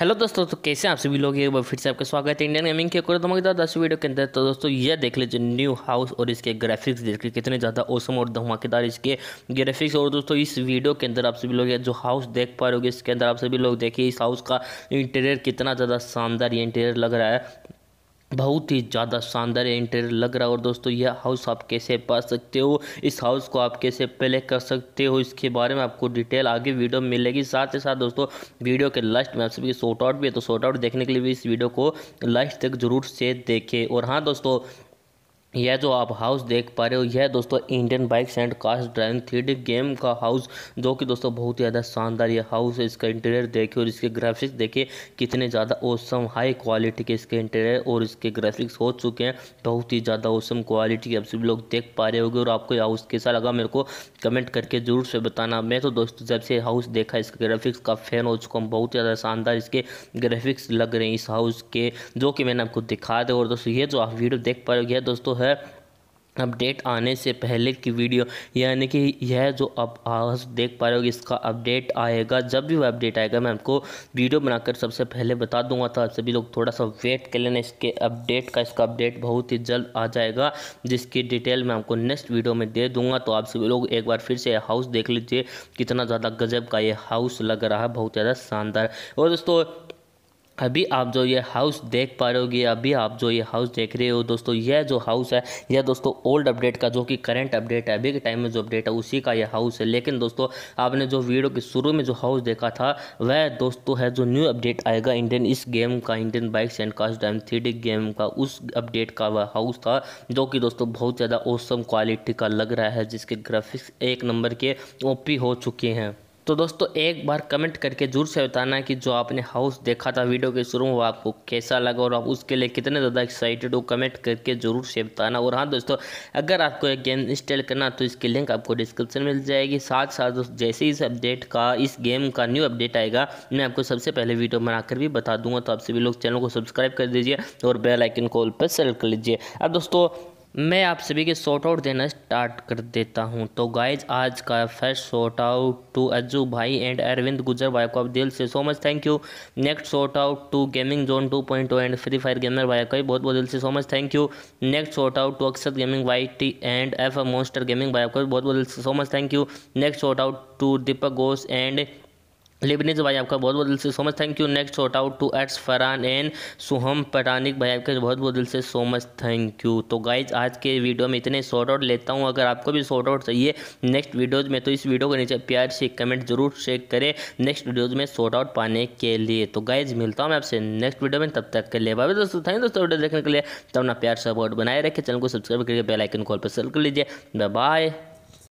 hello दोस्तों तो कैसे आप सभी लोग एक बार फिर से आपका स्वागत है इंडियन गेमिंग के करो मैं दस वीडियो के अंदर तो दोस्तों ये देख लीजिए न्यू हाउस और इसके ग्राफिक्स देख लीजिए कितने ज़्यादा औसम और धमाकेदार इसके ग्राफिक्स और दोस्तों इस वीडियो के अंदर आप सभी लोग जो हाउस देख पा रहे हो इसके अंदर आप सभी लोग देखिए इस हाउस का इंटीरियर कितना ज़्यादा शानदार ये इंटीरियर लग रहा है बहुत ही ज़्यादा शानदार इंटीरियर लग रहा है और दोस्तों यह हाउस आप कैसे पा सकते हो इस हाउस को आप कैसे प्ले कर सकते हो इसके बारे में आपको डिटेल आगे वीडियो में मिलेगी साथ ही साथ दोस्तों वीडियो के लास्ट में आप सभी शॉर्ट आउट भी है तो शॉर्ट आउट देखने के लिए भी इस वीडियो को लास्ट तक जरूर से देखें और हाँ दोस्तों यह जो आप हाउस देख पा रहे हो यह दोस्तों Indian bikes and cars driving three game का हाउस जो कि दोस्तों बहुत ही ज़्यादा शानदार ये हाउस है इसका इंटीरियर देखिए और इसके ग्राफिक्स देखिए कितने ज़्यादा औसम हाई क्वालिटी के इसके इंटीरियर और इसके ग्राफिक्स हो चुके हैं बहुत ही ज़्यादा औसम क्वालिटी आप सभी लोग देख पा रहे हो और आपको यह हाउस कैसा लगा मेरे को कमेंट करके ज़रूर से बताना मैं तो दोस्तों जब से हाउस देखा इसके ग्राफिक्स का फ़ैन हो चुका हूँ बहुत ज़्यादा शानदार इसके ग्राफिक्स लग रहे हैं इस हाउस के जो कि मैंने आपको दिखा दे और दोस्तों ये जो आप वीडियो देख पा रहे हो यह दोस्तों है है अपडेट आने से पहले की वीडियो यानी कि यह जो आप आज देख पा रहे हो इसका अपडेट आएगा जब भी वह अपडेट आएगा मैं आपको वीडियो बनाकर सबसे पहले बता दूंगा तो सभी लोग थोड़ा सा वेट कर लेना इसके अपडेट का इसका अपडेट बहुत ही जल्द आ जाएगा जिसकी डिटेल मैं आपको नेक्स्ट वीडियो में दे दूंगा तो आप सभी लोग एक बार फिर से हाउस देख लीजिए कितना ज़्यादा गजब का ये हाउस लग रहा है बहुत ज़्यादा शानदार और दोस्तों अभी आप जो ये हाउस देख पा रहे होगी अभी आप जो ये हाउस देख रहे हो दोस्तों यह जो हाउस है यह दोस्तों ओल्ड अपडेट का जो कि करंट अपडेट है अभी के टाइम में जो अपडेट है उसी का यह हाउस है लेकिन दोस्तों आपने जो वीडियो के शुरू में जो हाउस देखा था वह दोस्तों है जो न्यू अपडेट आएगा इंडियन इस गेम का Indian bikes and cast dime three game का उस अपडेट का वह हाउस था जो कि दोस्तों बहुत ज़्यादा औसम क्वालिटी का लग रहा है जिसके ग्राफिक्स एक नंबर के ओपी हो चुके हैं तो दोस्तों एक बार कमेंट करके ज़रूर से बताना कि जो आपने हाउस देखा था वीडियो के शुरू में वो आपको कैसा लगा और आप उसके लिए कितने ज़्यादा एक्साइटेड हो कमेंट करके ज़रूर से बताना और हाँ दोस्तों अगर आपको एक गेम इंस्टॉल करना तो इसकी लिंक आपको डिस्क्रिप्शन मिल जाएगी साथ साथ जैसे ही इस अपडेट का इस गेम का न्यू अपडेट आएगा मैं आपको सबसे पहले वीडियो बनाकर भी बता दूंगा तो आप सभी लोग चैनल को सब्सक्राइब कर दीजिए और बेलाइकन कॉल पर सेलेक्ट कर लीजिए अब दोस्तों मैं आप सभी के शॉर्ट आउट देना स्टार्ट कर देता हूं तो गाइज आज का first shout out to Ajju भाई एंड अरविंद गुजर भाई को आप दिल से so much thank you next shout out to gaming zone two point two and free fire gamer भाई को बहुत बहुत दिल से so much thank you next shout out to Akshat gaming Y T and F monster gaming भाई को बहुत बहुत दिल से so much thank you next shout out to Deepak Ghosh and Lebanese भाई आपका बहुत बहुत दिल से so much thank you next shout out to एट्स फरान एंड सुहम पटानिक भाई आपका बहुत बहुत दिल से सो मच थैंक यू तो गाइज आज के वीडियो में इतने शॉर्ट आउट लेता हूँ अगर आपको भी शॉर्ट आउट चाहिए नेक्स्ट वीडियोज़ में तो इस वीडियो के नीचे प्यार से कमेंट जरूर शेयर करें नेक्स्ट वीडियोज़ में शॉर्ट आउट पाने के लिए तो गाइज मिलता हूँ मैं आपसे नेक्स्ट वीडियो में तब तक के लिए भाई दोस्तों थैंक दोस्तों वीडियो देखने के लिए तो अपना प्यार सपोर्ट बनाए रखें चैनल को सब्सक्राइब करके बेलाइकन कॉल पर सेल कर लीजिए बाय